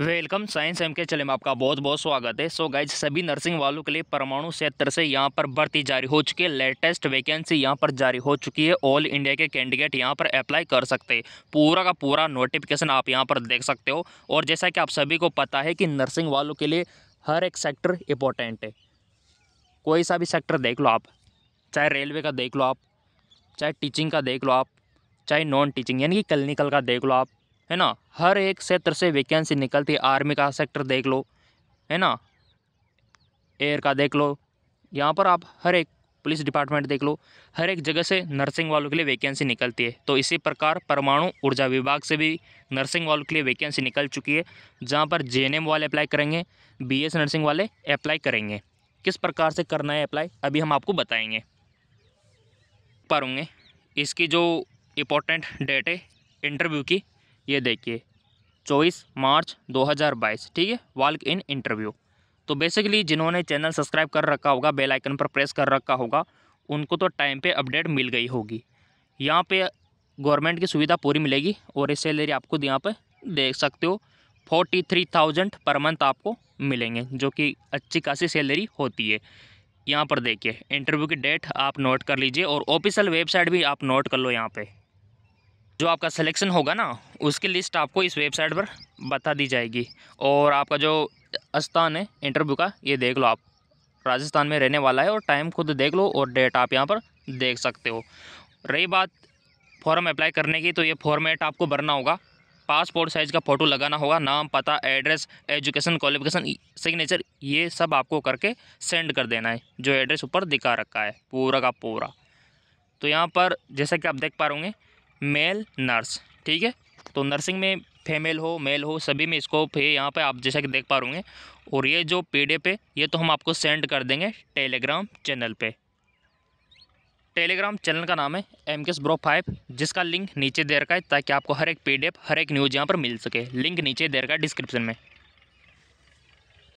welcome science M के चले में आपका बहुत बहुत स्वागत है सो so गाइज सभी नर्सिंग वालों के लिए परमाणु क्षेत्र से यहाँ पर भर्ती जारी हो चुकी है लेटेस्ट वैकेंसी यहाँ पर जारी हो चुकी है ऑल इंडिया के कैंडिडेट यहाँ पर अप्लाई कर सकते हैं पूरा का पूरा नोटिफिकेशन आप यहाँ पर देख सकते हो और जैसा कि आप सभी को पता है कि नर्सिंग वालों के लिए हर एक सेक्टर इंपॉर्टेंट है कोई सा भी सेक्टर देख लो आप चाहे रेलवे का देख लो आप चाहे टीचिंग का देख लो आप चाहे नॉन टीचिंग यानी कि क्लिनिकल का देख लो आप है ना हर एक क्षेत्र से वैकेंसी निकलती है आर्मी का सेक्टर देख लो है ना एयर का देख लो यहाँ पर आप हर एक पुलिस डिपार्टमेंट देख लो हर एक जगह से नर्सिंग वालों के लिए वैकेंसी निकलती है तो इसी प्रकार परमाणु ऊर्जा विभाग से भी नर्सिंग वालों के लिए वैकेंसी निकल चुकी है जहाँ पर जे वाले अप्लाई करेंगे बी नर्सिंग वाले अप्लाई करेंगे किस प्रकार से करना है अप्लाई अभी हम आपको बताएंगे पर इसकी जो इम्पोर्टेंट डेट है इंटरव्यू की ये देखिए चौबीस मार्च 2022 ठीक है वॉल्क इन इंटरव्यू तो बेसिकली जिन्होंने चैनल सब्सक्राइब कर रखा होगा बेल आइकन पर प्रेस कर रखा होगा उनको तो टाइम पे अपडेट मिल गई होगी यहाँ पे गवर्नमेंट की सुविधा पूरी मिलेगी और ये सैलरी आपको यहाँ पर देख सकते हो forty three thousand per month आपको मिलेंगे जो कि अच्छी खासी सैलरी होती है यहाँ पर देखिए इंटरव्यू की डेट आप नोट कर लीजिए और ऑफिशियल वेबसाइट भी आप नोट कर लो यहाँ पर जो आपका सिलेक्शन होगा ना उसकी लिस्ट आपको इस वेबसाइट पर बता दी जाएगी और आपका जो स्थान है इंटरव्यू का ये देख लो आप राजस्थान में रहने वाला है और टाइम खुद देख लो और डेट आप यहाँ पर देख सकते हो रही बात फॉर्म अप्लाई करने की तो ये फॉर्मेट आपको भरना होगा पासपोर्ट साइज़ का फ़ोटो लगाना होगा नाम पता एड्रेस एजुकेशन क्वालिफिकेशन सिग्नेचर ये सब आपको करके सेंड कर देना है जो एड्रेस ऊपर दिखा रखा है पूरा का पूरा तो यहाँ पर जैसा कि आप देख पा रहे होंगे मेल नर्स ठीक है तो नर्सिंग में फीमेल हो मेल हो सभी में स्कोप है यहाँ पे आप जैसा कि देख पा होंगे और ये जो पीडीएफ है ये तो हम आपको सेंड कर देंगे टेलीग्राम चैनल पे टेलीग्राम चैनल का नाम है एम के ब्रो फाइव जिसका लिंक नीचे दे रखा है ताकि आपको हर एक एफ हर एक न्यूज़ यहाँ पर मिल सके लिंक नीचे दे रखा है डिस्क्रिप्शन में